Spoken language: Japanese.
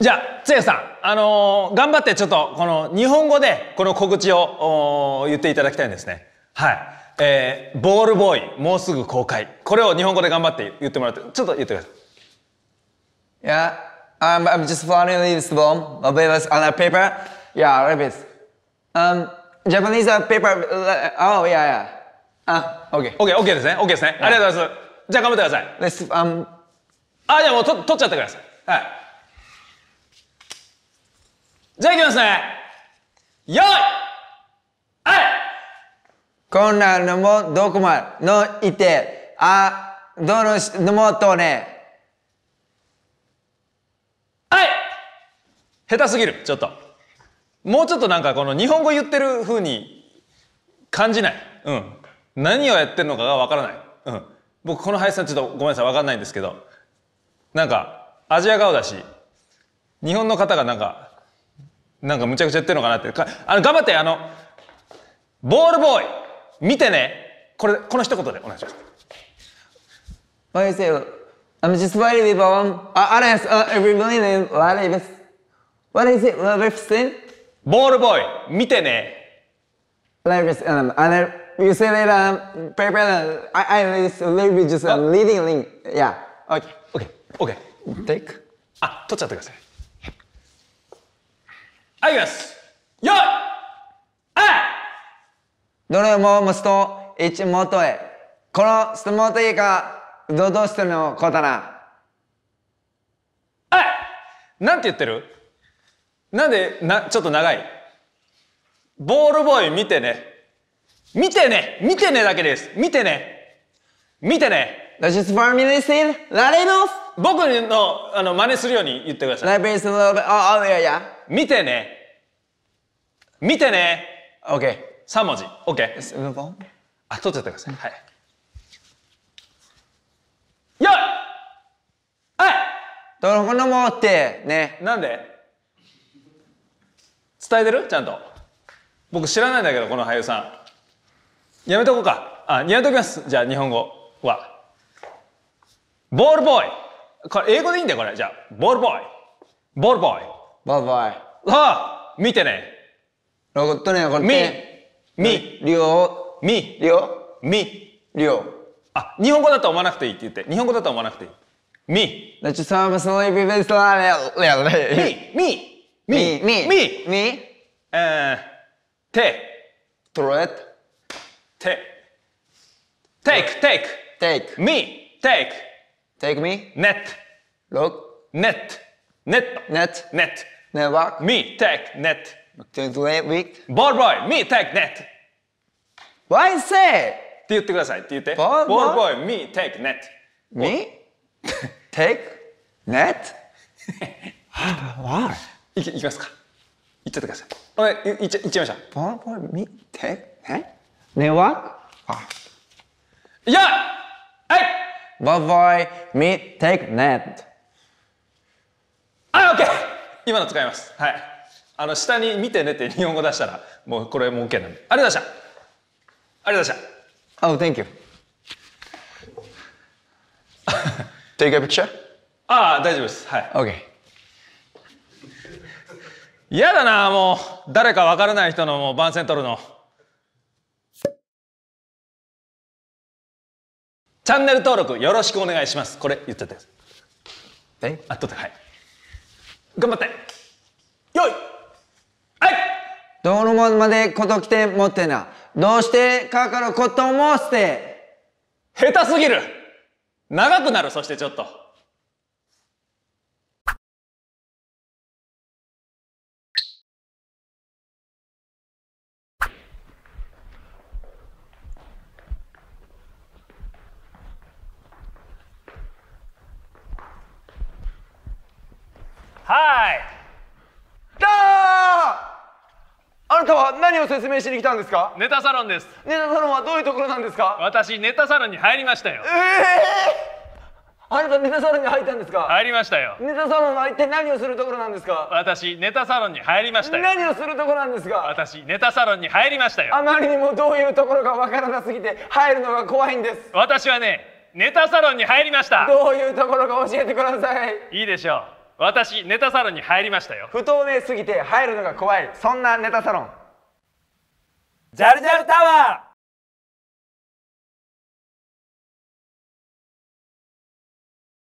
じゃあ、つやさん、あのー、頑張ってちょっと、この、日本語で、この告知を、言っていただきたいんですね。はい。えー、ボールボーイ、もうすぐ公開。これを日本語で頑張って言ってもらって、ちょっと言ってください。Yeah, I'm, I'm just f o l l i n g this bomb. I'll be this on a paper. Yeah, I r a v e i t Um, Japanese paper. Oh, yeah, yeah. あ、OK。OK、OK ですね。OK ですね。ありがとうございます。じゃあ頑張ってください。Let's, um... あ、じゃあもうと取っちゃってください。はい。じゃあいきますねよいあいこんなのもどこまでのいてあどのしのもとねはい下手すぎるちょっともうちょっとなんかこの日本語言ってるふうに感じないうん何をやってるのかがわからないうん僕この林さんちょっとごめんなさいわかんないんですけどなんかアジア顔だし日本の方がなんかなんかむちゃくちゃ言ってるのかなって。かあの、頑張って、あの、ボールボーイ見てねこれ、この一言でお願いします。What you say? I'm just worried about one. I ask every morning what is What is it? What is it? ボールボーイ見てね What is it? Um, and you say that um, paper, I, I just maybe just um, leading link. Yeah. Okay. Okay. Okay. Take. あ、取っちゃってください。あいます。よいあどれももすと、いちもとへ。このすもといか、どどしてのこだな。あなんて言ってるなんで、な、ちょっと長い。ボールボーイ見てね。見てね見てねだけです見てね見てね僕のあの真似するように言ってください。見てね。見てね。OK。3文字。OK。y e あ、取っちゃってください。はい。よいはいどこのもってね。なんで伝えてるちゃんと。僕知らないんだけど、この俳優さん。やめとこうか。あ、やめときます。じゃあ、日本語は。ボールボーイこれ英語でいいんだよこれじゃあボールボーイボールボーイボールボーイああ見てねロボットねこれみみりょうみりょうみりょうあ日本語だと思わなくていいって言って日本語だと思わなくていいみなちさまそのみみみみみみえーてトロエットて take take take me take Take me. Net. Look. Net. Net. Net. Net. Network. Me. Take. Net. Today week. Ball boy. Me. Take. Net. Why say? って言ってくださいって言って。Ball boy. Me. Take. Net. Me? Take. Net? Why? いきますか。いっちゃってください。おい、いっちゃいっちゃいました。Ball boy. Me. Take. Net? Network? いや Bavoy me take net あ、OK! 今の使います。はい。あの、下に見てねって日本語出したら、もうこれも OK なんで。ありがとうございましたありがとうございました。Oh, thank you. take a picture? ああ、大丈夫です。はい。OK。嫌だなもう誰か分からない人のもう番宣取るの。チャンネル登録よろしくお願いします。これ言ってつ。えあ、とって、はい。頑張ってよいはいどのもまでこときて持ってな。どうしてかかることもして下手すぎる長くなる、そしてちょっと。いだあなたは何を説明しに来たんですかネタサロンですネタサロンはどういうところなんですか私ネタサロンに入りましたよええーあなたネタサロンに入ったんですか入りましたよネタサロンは一体何をするところなんですか私ネタサロンに入りました何をするところなんですか私ネタサロンに入りましたよあまりにもどういうところがわからなすぎて入るのが怖いんです私はねネタサロンに入りましたどういうところか教えてくださいいいでしょう私ネタサロンに入りましたよ不透明すぎて入るのが怖いそんなネタサロンジャルジャルタワー